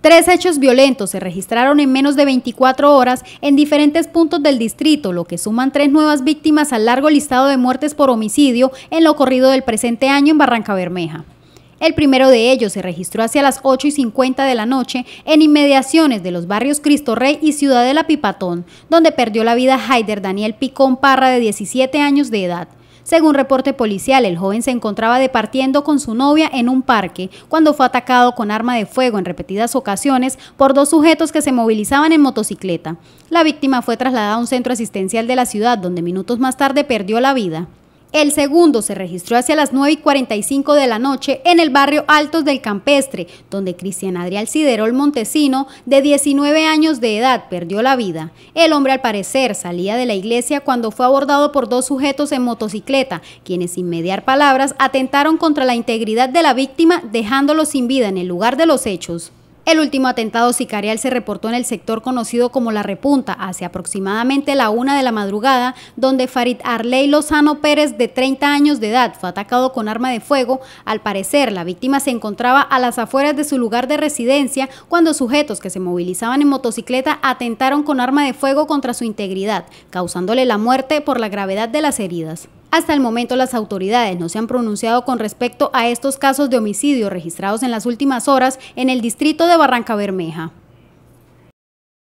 Tres hechos violentos se registraron en menos de 24 horas en diferentes puntos del distrito, lo que suman tres nuevas víctimas al largo listado de muertes por homicidio en lo corrido del presente año en Barranca Bermeja. El primero de ellos se registró hacia las 8 y 50 de la noche en inmediaciones de los barrios Cristo Rey y Ciudadela Pipatón, donde perdió la vida Haider Daniel Picón Parra de 17 años de edad. Según reporte policial, el joven se encontraba departiendo con su novia en un parque cuando fue atacado con arma de fuego en repetidas ocasiones por dos sujetos que se movilizaban en motocicleta. La víctima fue trasladada a un centro asistencial de la ciudad, donde minutos más tarde perdió la vida. El segundo se registró hacia las 9 y 45 de la noche en el barrio Altos del Campestre, donde Cristian Adrián Siderol Montesino, de 19 años de edad, perdió la vida. El hombre al parecer salía de la iglesia cuando fue abordado por dos sujetos en motocicleta, quienes sin mediar palabras atentaron contra la integridad de la víctima dejándolo sin vida en el lugar de los hechos. El último atentado sicarial se reportó en el sector conocido como La Repunta, hacia aproximadamente la una de la madrugada, donde Farid Arley Lozano Pérez, de 30 años de edad, fue atacado con arma de fuego. Al parecer, la víctima se encontraba a las afueras de su lugar de residencia cuando sujetos que se movilizaban en motocicleta atentaron con arma de fuego contra su integridad, causándole la muerte por la gravedad de las heridas. Hasta el momento las autoridades no se han pronunciado con respecto a estos casos de homicidio registrados en las últimas horas en el distrito de Barranca Bermeja.